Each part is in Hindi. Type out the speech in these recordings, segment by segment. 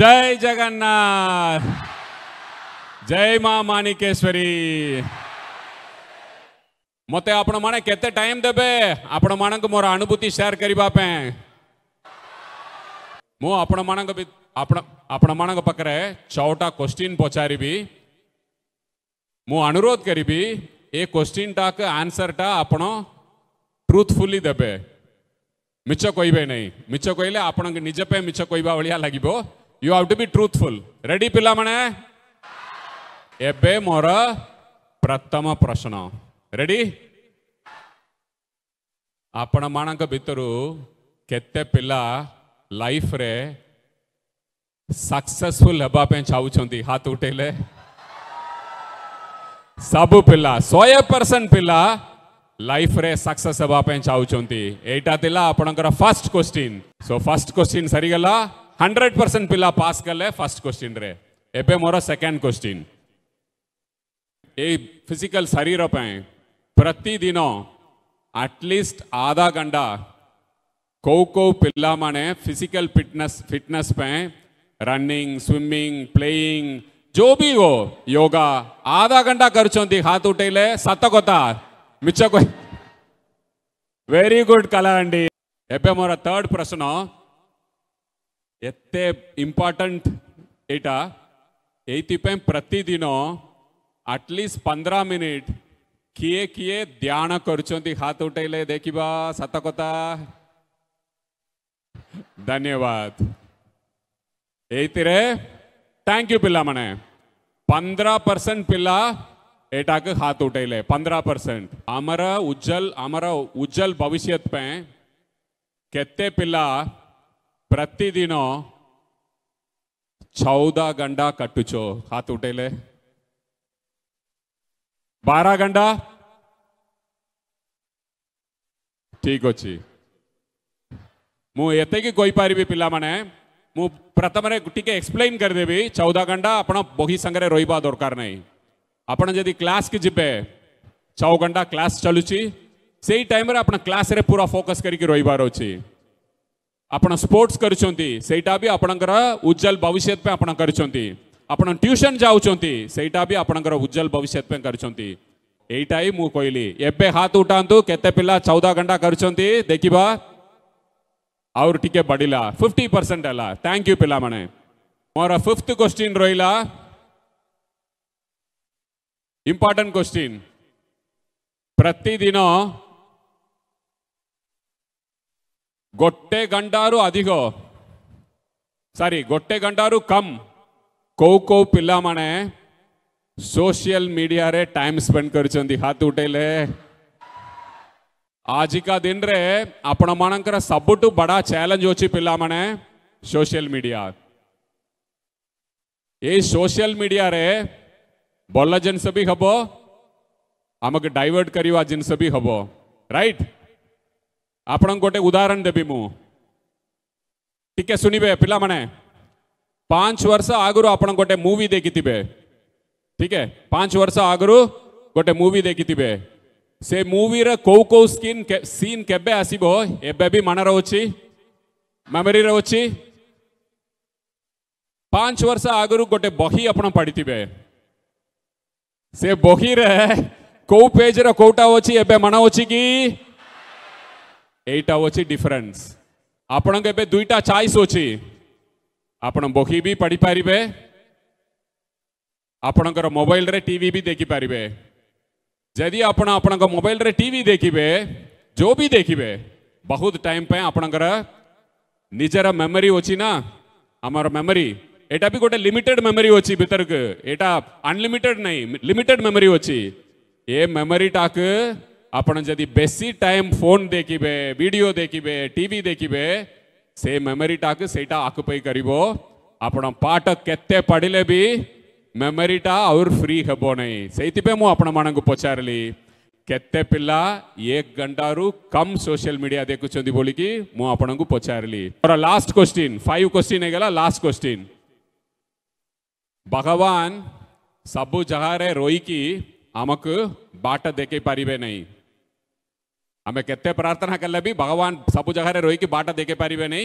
जय जगन्नाथ जय मां माणिकेश्वरी मत आपत टाइम देवे आपण मानक मोर अनुभूति सेयार करने पे मो आपण मानक भी आपण क्वेश्चन पोचारीबी अनुरोध करी ए क्वेश्चन टाक आंसर टा आपण ट्रुथफुली देबे मिच कोइबे नहीं मिच कोइले आपण निज पे लगे you have to be truthful ready ಪಿಲ್ಲಾಮಣೆ ಎಬ್ಬೆ ಮೊರ ಪ್ರಥಮ ಪ್ರಶ್ನ ರೆಡಿ ଆପଣମାନଙ୍କ ଭିତରୁ କେତେ ପିଲା ଲାଇଫରେ ସକ୍ସେସଫୁଲ ହେବା ପାଇଁ ଚାହୁଁଛନ୍ତି ହାତ ଉଠେଇଲେ ସବୁ ପିଲା ଶହେ ପରସେଣ୍ଟ ପିଲା ଲାଇଫରେ ସକ୍ସେସ୍ ହେବା ପାଇଁ ଚାହୁଁଛନ୍ତି ଏଇଟା ଥିଲା ଆପଣଙ୍କର first question so first question ସରିଗଲା हंड्रेड परसेंट पिला पास कर ले फर्स्ट क्वेश्चन रे एपे मोर सेकेंड क्वेश्चन ये फिजिकल शरीर पर प्रतिदिन अट्लीस्ट आधा घंटा कौ कौ पिला माने फिजिकल फिटनेस फिटनेस पे रनिंग स्विमिंग प्लेइंग जो भी हो योगा आधा घंटा करचोंदी हाथ उठेले सत कोता मिच्च कोई वेरी गुड कला अंडी एपे मोर थर्ड प्रश्न एते इंपार्टेंट एटा एपं प्रतिदिन अटलिस्ट पंद्रह मिनिट किए किए ध्यान हाथ उठेले देखिबा सतकता धन्यवाद थैंक यू पिला मने पंद्रह परसेंट पिला एटा के हाथ उठेले पंद्रह परसेंट अमर उज्जवल आमर उज्जवल भविष्य पे के पिला प्रतिदिन चौदह गंडा कटुचो हाथ उठेले बारह गंडा ठीक अच्छी मुते की कोई पारी पिला मने मु प्रथम टे एक्सप्लेन करदेवि चौदह घंटा आप बही संगे रही दरकार नहीं आपड़ी क्लास की जब छा क्लास चलुची से टाइम क्लास रे पूरा फोकस करके रही बार अच्छी ଆପଣ ସ୍ପୋର୍ଟସ୍ କରିଛନ୍ତି ସେଇଟା ବି ଆପଣଙ୍କର ଉଜ୍ଜଳ ଭବିଷ୍ୟତ ପାଇଁ ଆପଣ କରିଛନ୍ତି ଆପଣ ଟ୍ୟୁସନ୍ ଯାଉଛନ୍ତି ସେଇଟା ବି ଆପଣଙ୍କର ଉଜ୍ଜଳ ଭବିଷ୍ୟତ ପାଇଁ କରିଛନ୍ତି ଏଇଟା ହିଁ ମୁଁ କହିଲି ଏବେ ହାତ ଉଠାନ୍ତୁ କେତେ ପିଲା ଚଉଦ ଘଣ୍ଟା କରିଛନ୍ତି ଦେଖିବା ଆହୁରି ଟିକେ ବଢ଼ିଲା ଫିଫ୍ଟି ପରସେଣ୍ଟ ହେଲା ଥ୍ୟାଙ୍କ ୟୁ ପିଲାମାନେ ମୋର ଫିଫ୍ଥ କ୍ୱେଶ୍ଚିନ୍ ରହିଲା ఇంపార్టెంట్ క్వశ్చన్ ପ୍ରତିଦିନ गोट्टे गंडारू अधिगो सारी गोट्टे गंडारू कम कौ कौ पिला माने सोशल मीडिया रे टाइम स्पेंड कर हाथ उठेले आजिका दिन रे आपण मानकर सबुठु बड़ा चैलेंज होची पिला माने सोशल मीडिया ये सोशल मीडिया रे बोला जिनस भी हबो आमक डाइवर्ट करवा जिनस भी हबो राइट right? आपण गोटे उदाहरण देवी मुझे टिके पिला पाने पांच वर्ष आगु आप गोटे मूवी देखी थे ठीक है पांच वर्ष आगु गोटे मूवी देखी थे से मूवी कौ कौ स्किन के, सीन के आसब एबे मन रोचे मेमोरी रोचे पांच वर्ष आगु गोटे बही आप पढ़ी थे से बही रे कौ पेज रोटा अच्छी अछि मन अच्छी ଏଇଟା ଅଛି ଡିଫରେନ୍ସ ଆପଣଙ୍କ ଏବେ ଦୁଇଟା ଚଏସ୍ ଅଛି ଆପଣ ବହି ବି ପଢ଼ିପାରିବେ ଆପଣଙ୍କର ମୋବାଇଲରେ ଟିଭି ବି ଦେଖିପାରିବେ ଯଦି ଆପଣ ଆପଣଙ୍କ ମୋବାଇଲରେ ଟିଭି ଦେଖିବେ ଯେଉଁ ବି ଦେଖିବେ ବହୁତ ଟାଇମ୍ ପାଇଁ ଆପଣଙ୍କର ନିଜର ମେମୋରି ଅଛି ନା ଆମର ମେମୋରି ଏଇଟା ବି ଗୋଟେ ଲିମିଟେଡ୍ ମେମୋରି ଅଛି ଭିତରକୁ ଏଇଟା ଅନଲିମିଟେଡ୍ ନାହିଁ ଲିମିଟେଡ୍ ମେମୋରି ଅଛି ଏ ମେମୋରିଟାକୁ आपण जदि बेसी टाइम फोन देखिबे वीडियो देखिबे टीवी देखिबे से मेमोरी टाक सेटा आकुपई करिवो आपण पाठ केते पढ़िले भी मेमोरी टा और फ्री हेबो नहीं सेइतिपे मु आपण मानकु पचारली केते पिला एक घंटा कम सोशल मीडिया देखुचंदी बोलिकी की मु पचारली और लास्ट क्वेश्चन 5 क्वेश्चन हे लास्ट क्वेश्चन भगवान सब जगह रोई की आमक बाट देखे पारे नहीं आम के प्रार्थना कले भी भगवान सब जगह रोई की बाट देखे पारे नहीं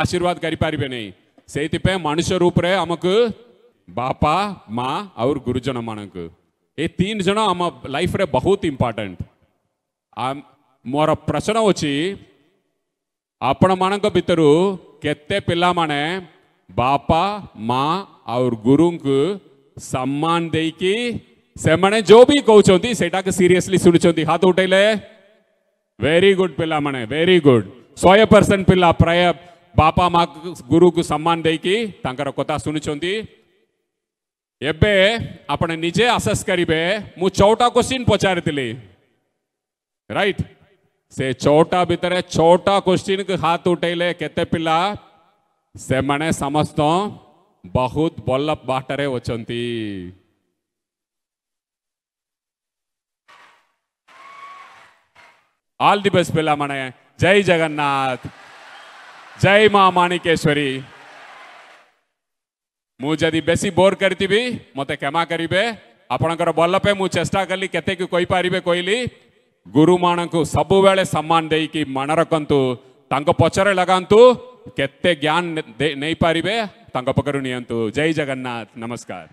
आशीर्वाद करी पारे नहीं से मनुष्य रूप रे आमको बापा माँ और गुरुजन मानक ये तीन जन आम लाइफ रे बहुत इंपॉर्टेंट मोर प्रश्न अच्छी आपण मान भितर केते पिला बापा माँ और गुरु को सम्मान कि से जो भी कहते सीरीयसली शुणुंट हाथ उठेले వెరీ గుడ్ పిల్లమ్మనే వెరీ గుడ్ సోయ పర్సెంట్ పిల్ల ప్రయ బాపా మాకు గురుకు సమ్మాన్ దైకి తంకర కొత్త సునిచుంది ఎబ్బే అప్పుడు నిజే అసెస్ కరిబే ము చౌటా క్వశ్చన్ పొచారితిలి రైట్ से छोटा भितर छोटा क्वेश्चन हाथ उठेले केते पिला से मने समस्त बहुत बल बाटरे वचंती ఆల్ ది బెస్ట్ పిల్ల మన జై జగన్నాథ్ జై మా మాణికేశ్వరి ମୁଁ ଯଦି ବେଶୀ ବୋର୍ କରିଥିବି ମୋତେ କ୍ଷମା କରିବେ ଆପଣଙ୍କର ଭଲ ପାଇଁ ମୁଁ ଚେଷ୍ଟା କଲି କେତେକି କହିପାରିବେ କହିଲି ଗୁରୁମାନଙ୍କୁ ସବୁବେଳେ ସମ୍ମାନ ଦେଇକି ମନେ ରଖନ୍ତୁ ତାଙ୍କ ପଛରେ ଲଗାନ୍ତୁ କେତେ ଜ୍ଞାନ ନେଇପାରିବେ ତାଙ୍କ ପାଖରୁ ନିଅନ୍ତୁ ଜୟ ଜଗନ୍ନାଥ ନମସ୍କାର